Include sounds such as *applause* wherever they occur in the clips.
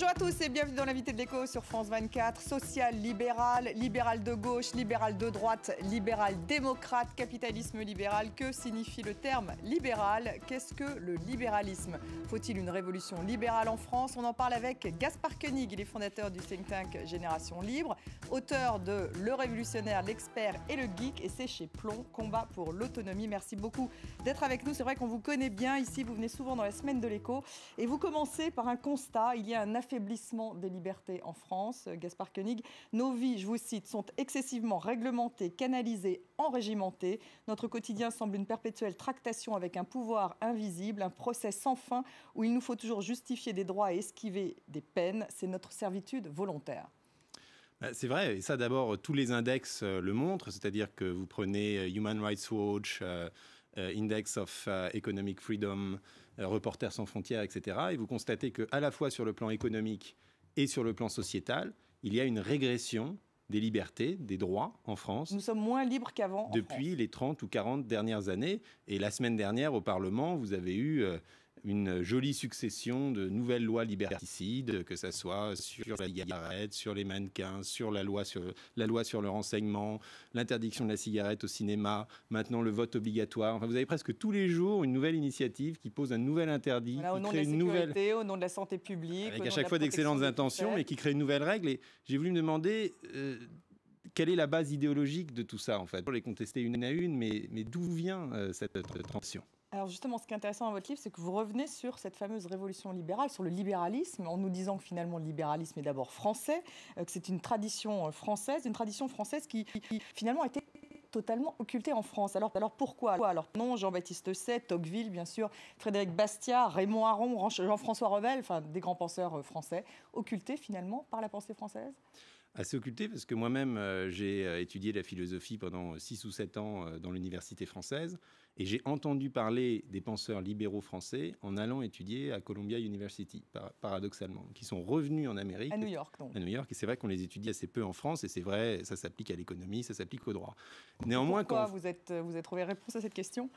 Bonjour à tous et bienvenue dans l'invité de l'écho sur France 24. Social, libéral, libéral de gauche, libéral de droite, libéral démocrate, capitalisme libéral. Que signifie le terme libéral Qu'est-ce que le libéralisme Faut-il une révolution libérale en France On en parle avec Gaspard Koenig, il est fondateur du think tank Génération Libre, auteur de Le Révolutionnaire, l'expert et le geek. Et c'est chez Plomb, combat pour l'autonomie. Merci beaucoup d'être avec nous. C'est vrai qu'on vous connaît bien ici, vous venez souvent dans la semaine de l'écho. Et vous commencez par un constat. Il y a un Affaiblissement des libertés en France. Gaspard Koenig, nos vies, je vous cite, sont excessivement réglementées, canalisées, enrégimentées. Notre quotidien semble une perpétuelle tractation avec un pouvoir invisible, un procès sans fin où il nous faut toujours justifier des droits et esquiver des peines. C'est notre servitude volontaire. Bah, c'est vrai, et ça d'abord, tous les index euh, le montrent, c'est-à-dire que vous prenez euh, Human Rights Watch, euh, euh, Index of euh, Economic Freedom, euh, Reporters sans frontières, etc. Et vous constatez que à la fois sur le plan économique et sur le plan sociétal, il y a une régression des libertés, des droits en France. Nous sommes moins libres qu'avant. Depuis les 30 ou 40 dernières années. Et la semaine dernière, au Parlement, vous avez eu une jolie succession de nouvelles lois liberticides, que ce soit sur la cigarette, sur les mannequins, sur la loi sur, la loi sur le renseignement, l'interdiction de la cigarette au cinéma, maintenant le vote obligatoire. Enfin, vous avez presque tous les jours une nouvelle initiative qui pose un nouvel interdit. qui crée une sécurité, nouvelle... au nom de la santé publique. Avec à chaque fois d'excellentes intentions, mais qui crée une nouvelle règle. Et j'ai voulu me demander. Euh, quelle est la base idéologique de tout ça, en fait Pour les contester une à une, mais, d'où vient euh, cette, cette euh, tension alors justement, ce qui est intéressant dans votre livre, c'est que vous revenez sur cette fameuse révolution libérale, sur le libéralisme, en nous disant que finalement le libéralisme est d'abord français, euh, que c'est une tradition euh, française, une tradition française qui, finalement a été totalement occultée en France. Alors, alors pourquoi Alors non, Jean-Baptiste Say, Tocqueville, bien sûr, Frédéric Bastiat, Raymond Aron, Jean-François Revel, enfin des grands penseurs euh, français, occultés finalement par la pensée française assez occulté parce que moi-même, euh, j'ai euh, étudié la philosophie pendant 6 ou 7 ans euh, dans l'université française et j'ai entendu parler des penseurs libéraux français en allant étudier à Columbia University, paradoxalement, qui sont revenus en Amérique. À New York, donc. À New York, et c'est vrai qu'on les étudie assez peu en France et c'est vrai, ça s'applique à l'économie, ça s'applique au droit. Néanmoins, quand... vous êtes, vous êtes trouvé réponse à cette question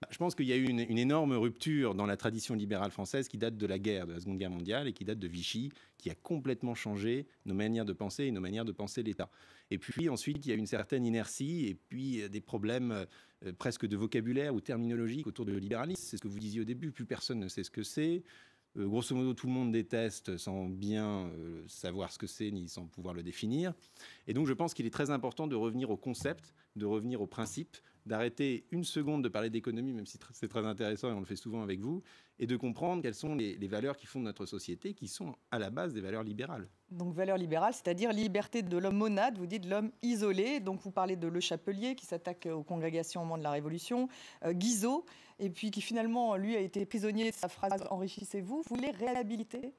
bah, je pense qu'il y a eu une, énorme rupture dans la tradition libérale française qui date de la guerre, de la Seconde Guerre mondiale, et qui date de Vichy, qui a complètement changé nos manières de penser et nos manières de penser l'État. Et puis ensuite, il y a une certaine inertie, et puis euh, des problèmes euh, euh, presque de vocabulaire ou terminologique autour du libéralisme. C'est ce que vous disiez au début, plus personne ne sait ce que c'est. grosso modo, tout le monde déteste sans bien savoir ce que c'est ni sans pouvoir le définir. Et donc, je pense qu'il est très important de revenir au concept, de revenir au principe, d'arrêter une seconde de parler d'économie, même si c'est très intéressant et on le fait souvent avec vous, et de comprendre quelles sont les, valeurs qui font notre société, qui sont à la base des valeurs libérales. Donc valeurs libérales, c'est-à-dire liberté de l'homme monade, vous dites l'homme isolé. Donc vous parlez de Le Chapelier qui s'attaque aux congrégations au moment de la Révolution, euh, Guizot, et puis qui finalement, lui, a été prisonnier sa phrase « enrichissez-vous ». Vous voulez réhabiliter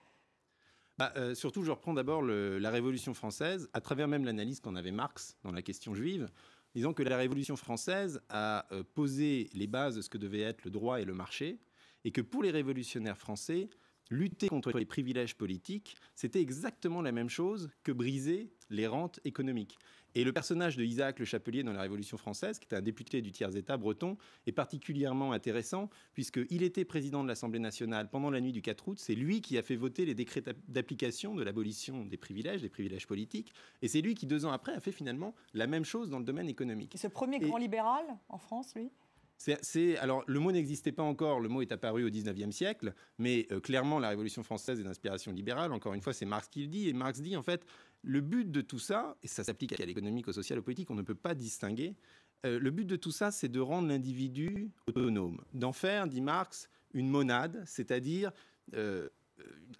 bah, euh, surtout, je reprends d'abord la Révolution française, à travers même l'analyse qu'en avait Marx dans la question juive. Disons que la Révolution française a euh, posé les bases de ce que devait être le droit et le marché, et que pour les révolutionnaires français, lutter contre les privilèges politiques, c'était exactement la même chose que briser les rentes économiques. Et le personnage de Isaac Le Chapelier dans la Révolution française, qui était un député du tiers-État breton, est particulièrement intéressant puisqu'il était président de l'Assemblée nationale pendant la nuit du 4 août. C'est lui qui a fait voter les décrets d'application de l'abolition des privilèges, des privilèges politiques. Et c'est lui qui, deux ans après, a fait finalement la même chose dans le domaine économique. Et ce premier grand libéral en France, lui alors, le mot n'existait pas encore, le mot est apparu au 19e siècle, mais euh, clairement, la Révolution française est d'inspiration libérale. Encore une fois, c'est Marx qui le dit. Et Marx dit, en fait, le but de tout ça, et ça s'applique à l'économique, au social, au politique, on ne peut pas distinguer. Euh, le but de tout ça, c'est de rendre l'individu autonome, d'en faire, dit Marx, une monade, c'est-à-dire euh,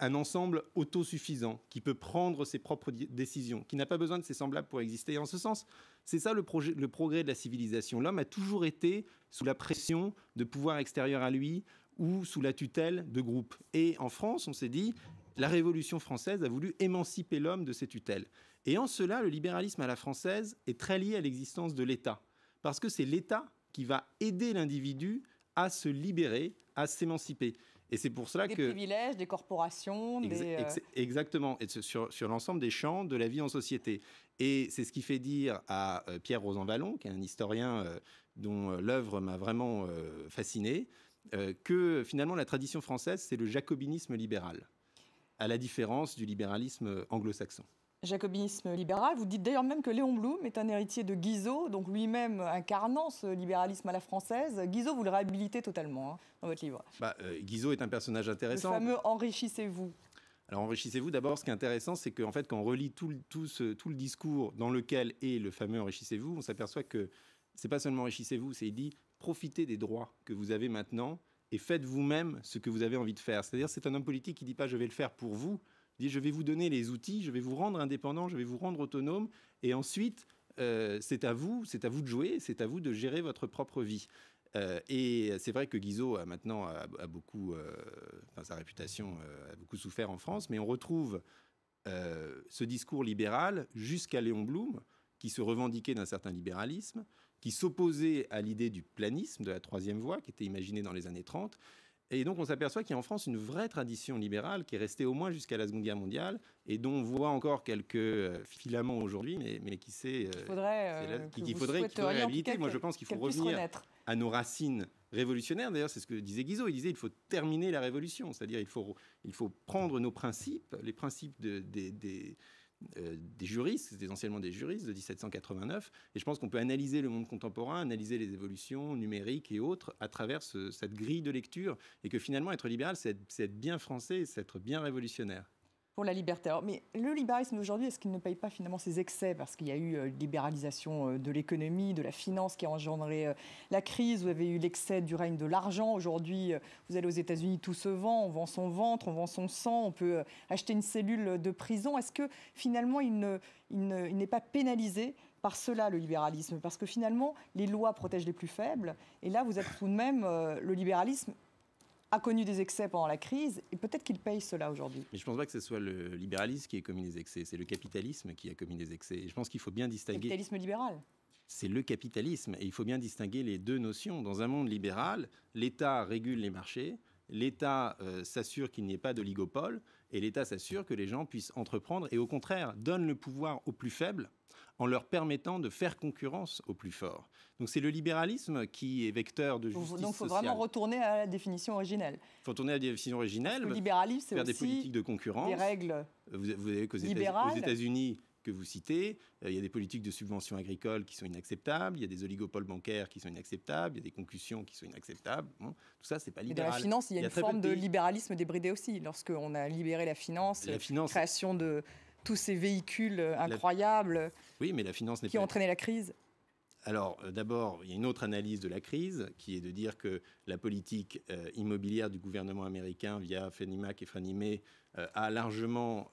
un ensemble autosuffisant, qui peut prendre ses propres décisions, qui n'a pas besoin de ses semblables pour exister. en ce sens, c'est ça le, progrès de la civilisation. L'homme a toujours été sous la pression de pouvoirs extérieurs à lui ou sous la tutelle de groupes. Et en France, on s'est dit, la Révolution française a voulu émanciper l'homme de ses tutelles. Et en cela, le libéralisme à la française est très lié à l'existence de l'État. Parce que c'est l'État qui va aider l'individu à se libérer, à s'émanciper. Et c'est pour cela que... Des privilèges, des corporations, des... Euh, exactement, et sur, l'ensemble des champs de la vie en société. Et c'est ce qui fait dire à euh, Pierre Rosanvallon, qui est un historien euh, dont l'œuvre m'a vraiment fasciné, que finalement la tradition française, c'est le jacobinisme libéral, à la différence du libéralisme anglo-saxon jacobinisme libéral. Vous dites d'ailleurs même que Léon Blum est un héritier de Guizot, donc lui-même incarnant ce libéralisme à la française. Guizot, vous le réhabilitez totalement hein, dans votre livre. Bah, euh, Guizot est un personnage intéressant. Le fameux enrichissez-vous. Alors enrichissez-vous. D'abord, ce qui est intéressant, c'est qu'en fait, quand on relit tout, le discours dans lequel est le fameux enrichissez-vous, on s'aperçoit que c'est pas seulement enrichissez-vous, c'est dit profitez des droits que vous avez maintenant et faites vous-même ce que vous avez envie de faire. C'est-à-dire, c'est un homme politique qui dit pas je vais le faire pour vous, je vais vous donner les outils, je vais vous rendre indépendant, je vais vous rendre autonome, et ensuite euh, c'est à vous, c'est à vous de jouer, c'est à vous de gérer votre propre vie. Euh, et c'est vrai que Guizot a maintenant beaucoup, euh, sa réputation euh, a beaucoup souffert en France, mais on retrouve ce discours libéral jusqu'à Léon Blum, qui se revendiquait d'un certain libéralisme, qui s'opposait à l'idée du planisme, de la troisième voie, qui était imaginée dans les années 30, et donc on s'aperçoit qu'il y a en France une vraie tradition libérale qui est restée au moins jusqu'à la Seconde Guerre mondiale et dont on voit encore quelques euh, filaments aujourd'hui, mais, qui sait, euh, qu'il faudrait, qu'il euh, Moi je pense qu'il faut revenir à nos racines révolutionnaires. D'ailleurs, c'est ce que disait Guizot. Il disait il faut terminer la révolution, c'est-à-dire il faut, il faut prendre nos principes, les principes des euh, des juristes, c'est essentiellement des juristes de 1789, et je pense qu'on peut analyser le monde contemporain, analyser les évolutions numériques et autres à travers cette grille de lecture, et que finalement être libéral, c'est être bien français, c'est être bien révolutionnaire pour la liberté. mais le libéralisme aujourd'hui, est-ce qu'il ne paye pas finalement ses excès Parce qu'il y a eu euh, libéralisation euh, de l'économie, de la finance qui a engendré euh, la crise. Vous avez eu l'excès du règne de l'argent. Aujourd'hui, vous allez aux États-Unis, tout se vend. On vend son ventre, on vend son sang, on peut acheter une cellule de prison. Est-ce que finalement, il n'est ne, il pas pénalisé par cela le libéralisme Parce que finalement, les lois protègent les plus faibles. Et là, vous êtes tout de même, le libéralisme a connu des excès pendant la crise et peut-être qu'il paye cela aujourd'hui. Mais je ne pense pas que ce soit le libéralisme qui ait commis des excès, c'est le capitalisme qui a commis des excès. je pense qu'il faut bien distinguer. Capitalisme libéral c'est le capitalisme. Et il faut bien distinguer les deux notions. Dans un monde libéral, l'État régule les marchés, l'État euh, s'assure qu'il n'y ait pas d'oligopole, et l'État s'assure que les gens puissent entreprendre et au contraire donne le pouvoir aux plus faibles en leur permettant de faire concurrence au plus fort. Donc c'est le libéralisme qui est vecteur de justice Donc il faut vraiment retourner à la définition originelle. Il faut retourner à la définition originelle. Le libéralisme, c'est des politiques de concurrence. Des règles. Vous, vous avez qu'aux États-Unis, que vous citez. Euh, il y a des politiques de subvention agricole qui sont inacceptables, il y a des oligopoles bancaires qui sont inacceptables, il y a des concussions qui sont inacceptables. tout ça, c'est pas libéral. Mais dans la finance, il y a, une forme de, libéralisme débridé aussi. Lorsqu'on a libéré la finance, la finance... création de, tous ces véhicules euh, incroyables oui, mais la finance qui ont entraîné la crise alors, euh, d'abord, il y a une autre analyse de la crise qui est de dire que la politique euh, immobilière du gouvernement américain via Fenimac et Fannie a largement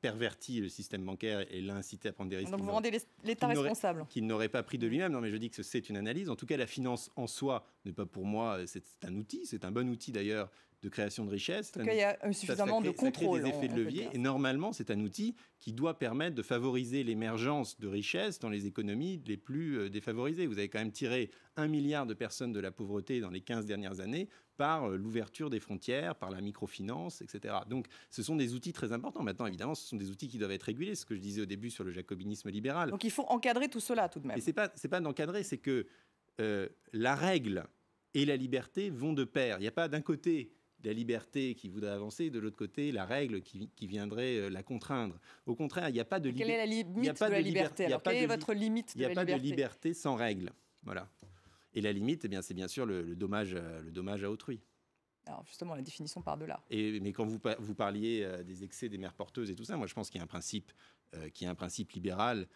perverti le système bancaire et l'a incité à prendre des risques. Donc, vous rendez l'État responsable. Qu'il n'aurait pas pris de lui-même. Non, mais je dis que c'est une analyse. En tout cas, la finance en soi n'est pas pour moi. C'est un outil, c'est un bon outil d'ailleurs de création de richesse. il y a euh, suffisamment de contrôle. Ça des effets de levier. Et normalement, c'est un outil qui doit permettre de favoriser l'émergence de richesses dans les économies les plus euh, défavorisées. Vous avez quand même tiré un milliard de personnes de la pauvreté dans les 15 dernières années par euh, l'ouverture des frontières, par la microfinance, etc. Donc, ce sont des outils très importants. Maintenant, évidemment, ce sont des outils qui doivent être régulés, ce que je disais au début sur le jacobinisme libéral. Donc, il faut encadrer tout cela tout de même. Et c'est pas, pas d'encadrer, c'est que la règle et la liberté vont de pair. Il n'y a pas d'un côté la liberté qui voudrait avancer, de l'autre côté, la règle qui, viendrait euh, la contraindre. Au contraire, il n'y a pas de liberté. Quelle est pas de, la liberté Quelle est votre limite Il n'y a pas de liberté sans règle. Voilà. Et la limite, eh c'est bien sûr le, dommage, euh, le dommage à autrui. Alors justement, la définition part de là. Et, mais quand vous, parliez euh, des excès des mères porteuses et tout ça, moi je pense qu'il y a un principe, qui est un principe libéral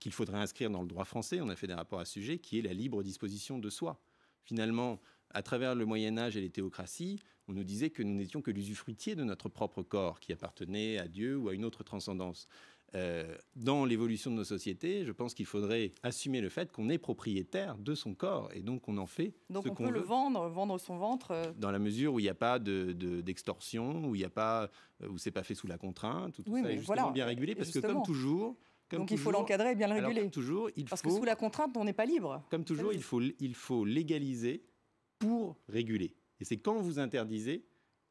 qu'il faudrait inscrire dans le droit français, on a fait des rapports à ce sujet, qui est la libre disposition de soi. Finalement, à travers le Moyen Âge et les théocraties, on nous disait que nous n'étions que l'usufruitier de notre propre corps, qui appartenait à Dieu ou à une autre transcendance. Euh, dans l'évolution de nos sociétés, je pense qu'il faudrait assumer le fait qu'on est propriétaire de son corps et donc on en fait. Donc ce Donc on peut le vendre, vendre son ventre. Euh. Dans la mesure où il n'y a pas d'extorsion, où il n'y a pas, euh, où c'est pas fait sous la contrainte, tout ça est justement bien régulé, parce que comme toujours. donc il faut l'encadrer et bien le réguler. toujours, il parce que sous la contrainte, on n'est pas libre. Comme toujours, il faut, il faut légaliser pour réguler. Et c'est quand vous interdisez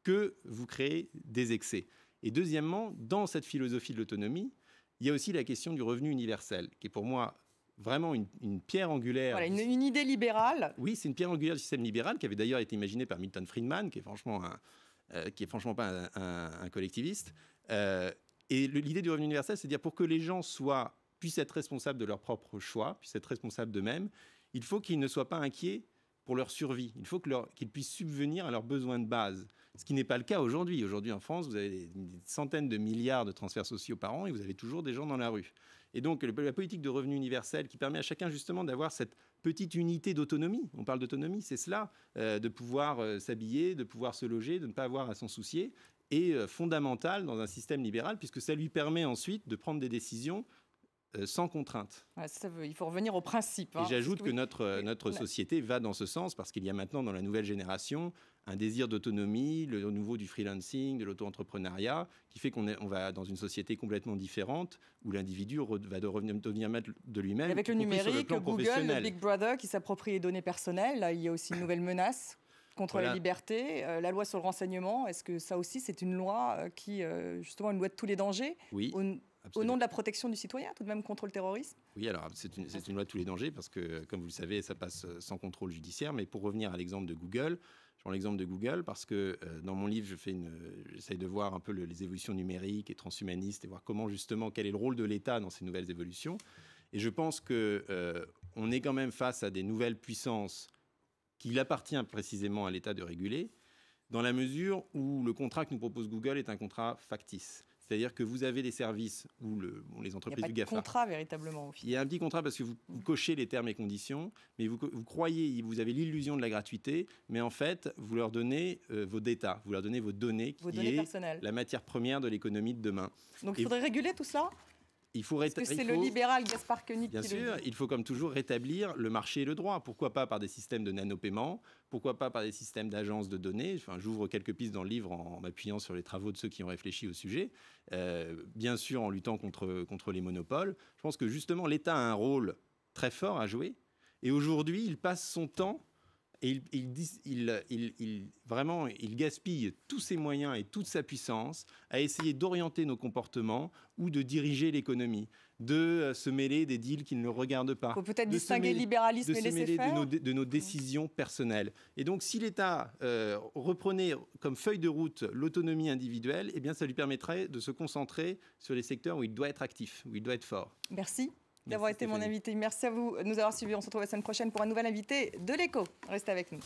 que vous créez des excès. Et deuxièmement, dans cette philosophie de l'autonomie, il y a aussi la question du revenu universel, qui est pour moi vraiment une, pierre angulaire. Voilà, une, idée libérale. Oui, c'est une pierre angulaire du système libéral, qui avait d'ailleurs été imaginée par Milton Friedman, qui est franchement, un, euh, qui est franchement pas un, collectiviste. Euh, et l'idée du revenu universel, c'est de dire pour que les gens soient, puissent être responsables de leur propre choix, puissent être responsables d'eux-mêmes, il faut qu'ils ne soient pas inquiets pour leur survie. Il faut qu'ils puissent subvenir à leurs besoins de base, ce qui n'est pas le cas aujourd'hui. Aujourd'hui en France, vous avez des, centaines de milliards de transferts sociaux par an et vous avez toujours des gens dans la rue. Et donc la politique de revenu universel qui permet à chacun justement d'avoir cette petite unité d'autonomie, on parle d'autonomie, c'est cela, euh, de pouvoir euh, s'habiller, de pouvoir se loger, de ne pas avoir à s'en soucier, est euh, fondamentale dans un système libéral puisque ça lui permet ensuite de prendre des décisions euh, sans contrainte. il faut revenir au principe. et hein. j'ajoute que, notre, euh, notre société va dans ce sens parce qu'il y a maintenant dans la nouvelle génération un désir d'autonomie, le nouveau du freelancing, de l'auto-entrepreneuriat, qui fait qu'on on va dans une société complètement différente où l'individu va de revenir, devenir maître de lui-même. Avec le numérique, Google, le Big Brother qui s'approprie les données personnelles, là, il y a aussi une *coughs* nouvelle menace contre la liberté, euh, la loi sur le renseignement, est-ce que ça aussi c'est une loi qui, justement, une loi de tous les dangers Oui. Au nom de la protection du citoyen, tout de même contre le terrorisme Oui, alors c'est une, loi de tous les dangers parce que, comme vous le savez, ça passe euh, sans contrôle judiciaire. Mais pour revenir à l'exemple de Google, je prends l'exemple de Google parce que euh, dans mon livre, je fais une, j'essaie de voir un peu les évolutions numériques et transhumanistes et voir comment justement quel est le rôle de l'État dans ces nouvelles évolutions. Et je pense que euh, on est quand même face à des nouvelles puissances qu'il appartient précisément à l'État de réguler, dans la mesure où le contrat que nous propose Google est un contrat factice. C'est-à-dire que vous avez des services où les entreprises du GAFA. Il y a un contrat véritablement Il y a un petit contrat parce que vous, cochez les termes et conditions, mais vous, croyez, vous avez l'illusion de la gratuité, mais en fait, vous leur donnez euh, vos data, vous leur donnez vos données, données la matière première de l'économie de demain. Donc il faudrait réguler tout cela il faut c'est le libéral Bien sûr, il faut comme toujours rétablir le marché et le droit. Pourquoi pas par des systèmes de nanopaiement Pourquoi pas par des systèmes d'agences de données enfin, J'ouvre quelques pistes dans le livre en m'appuyant sur les travaux de ceux qui ont réfléchi au sujet. Euh, bien sûr, en luttant contre, contre les monopoles. Je pense que justement, l'État a un rôle très fort à jouer. Et aujourd'hui, il passe son temps et il, il, vraiment, il gaspille tous ses moyens et toute sa puissance à essayer d'orienter nos comportements ou de diriger l'économie, de euh, se mêler des deals qui ne le regardent pas. Il faut peut-être distinguer le libéralisme et De nos, décisions personnelles. Et donc, si l'État euh, reprenait comme feuille de route l'autonomie individuelle, eh bien, ça lui permettrait de se concentrer sur les secteurs où il doit être actif, où il doit être fort. Merci d'avoir été mon invité. Merci à vous de nous avoir suivis. On se retrouve la semaine prochaine pour un nouvel invité de l'écho. Restez avec nous.